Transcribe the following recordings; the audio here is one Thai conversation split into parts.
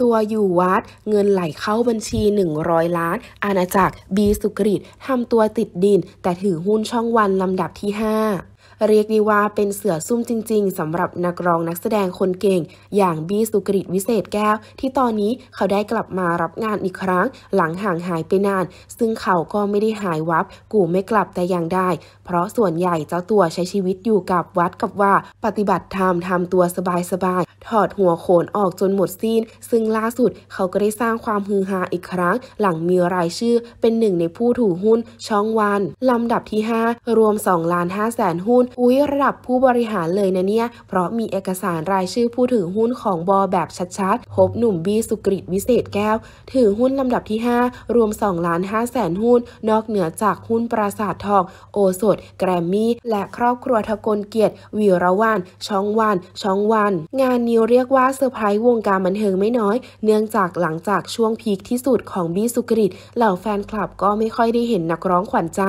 ตัวอยู่วัด เงินไหลเข้าบัญชี 100 ล้าน อาณาจักรบีสุกริตทำตัวติดดิน แต่ถือหุ้นช่องวันลำดับที่ 5เรียกได้ว่าเป็นเสือซุ่มจริงๆสำหรับนักร้องนักแสดงคนเก่ง อย่างบี้สุกริตวิเศษแก้วที่ตอนนี้เขาได้กลับมารับงานอีกครั้ง หลังห่างหายไปนาน ซึ่งเขาก็ไม่ได้หายวับกูไม่กลับแต่อย่างได้ เพราะส่วนใหญ่เจ้าตัวใช้ชีวิตอยู่กับวัดกับว่า ปฏิบัติธรรมทำตัวสบายๆ ถอดหัวโขนออกจนหมดสิ้นซึ่งล่าสุดเขาก็ได้สร้างความฮือฮาอีกครั้ง หลังมีรายชื่อเป็นหนึ่งในผู้ถือหุ้น ช่องวันลำดับที่5รวม2ล้าน5แสนหุ้นุ้นอุ้ยระดับผู้บริหารเลยนะเนี่ย เพราะมีเอกสารรายชื่อผู้ถือหุ้นของบอแบบชัดๆ พบหนุ่มบีสุกริตวิเศษแก้ว ถือหุ้นลำดับที่ 5 รวม2ล้าน5แสนหุ้น นอกเหนือจากหุ้นปราสาททองโอสดแกรมมี่ และครอบครัวทกลเกียรติวิรวันช่องวันช่องวัน งานนี้เรียกว่าเซอร์ไพรส์วงการบันเทิงไม่น้อย เนื่องจากหลังจากช่วงพีคที่สุดของบีสุกริตเหล่าแฟนคลับก็ไม่ค่อยได้เห็นนักร้องขวัญใจ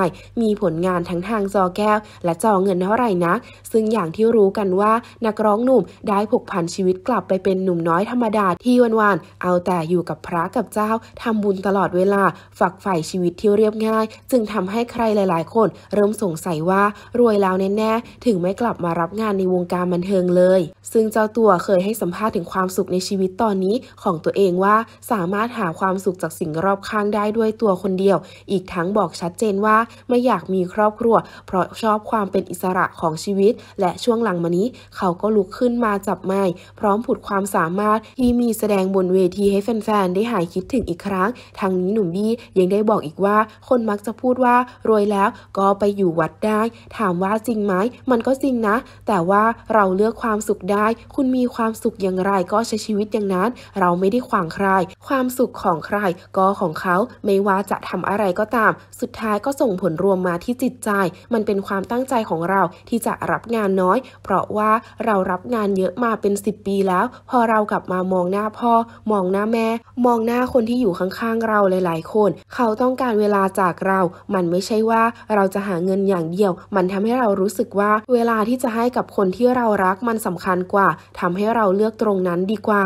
มีผลงานทั้งทางจอแก้ว และจอเงินงินเท่าไหร่นะ ซึ่งอย่างที่รู้กันว่านักร้องหนุ่มได้ผูกพันชีวิตกลับไปเป็นหนุ่มน้อยธรรมดาที่วันๆเอาแต่อยู่กับพระกับเจ้าทำบุญตลอดเวลาฝักใฝ่ชีวิตที่เรียบง่ายจึงทำให้ใครหลายๆ คนเริ่มสงสัยว่ารวยแล้วแน่ๆ ถึงไม่กลับมารับงานในวงการบันเทิงเลย ซึ่งเจ้าตัวเคยให้สัมภาษณ์ถึงความสุขในชีวิตตอนนี้ของตัวเองว่า สามารถหาความสุขจากสิ่งรอบข้างได้ด้วยตัวคนเดียว อีกทั้งบอกชัดเจนว่าไม่อยากมีครอบครัว เพราะชอบความเป็นอิสสระของชีวิตและช่วงหลังมานี้ เขาก็ลุกขึ้นมาจับไม้พร้อมผุดความสามารถ ที่มีแสดงบนเวทีให้แฟนๆ ได้หายคิดถึงอีกครั้ง ทางนี้หนุ่มบี้ยังได้บอกอีกว่า คนมักจะพูดว่า รวยแล้วก็ไปอยู่วัดได้ ถามว่าจริงไหมมันก็จริงนะ แต่ว่าเราเลือกความสุขได้ คุณมีความสุขอย่างไรก็ใช้ชีวิตอย่างนั้น เราไม่ได้ขวางใคร ความสุขของใครก็ของเขาไม่ว่าจะทำอะไรก็ตาม สุดท้ายก็ส่งผลรวมมาที่จิตใจ มันเป็นความตั้งใจของเราที่จะรับงานน้อยเพราะว่าเรารับงานเยอะมาเป็น10ปีแล้ว พอเรากลับมามองหน้าพ่อ มองหน้าแม่มองหน้าคนที่อยู่ข้างๆเราหลายๆคน เขาต้องการเวลาจากเรามันไม่ใช่ว่าเราจะหาเงินอย่างเดียว มันทำให้เรารู้สึกว่า เวลาที่จะให้กับคนที่เรารักมันสำคัญกว่า ทำให้เราเลือกตรงนั้นดีกว่า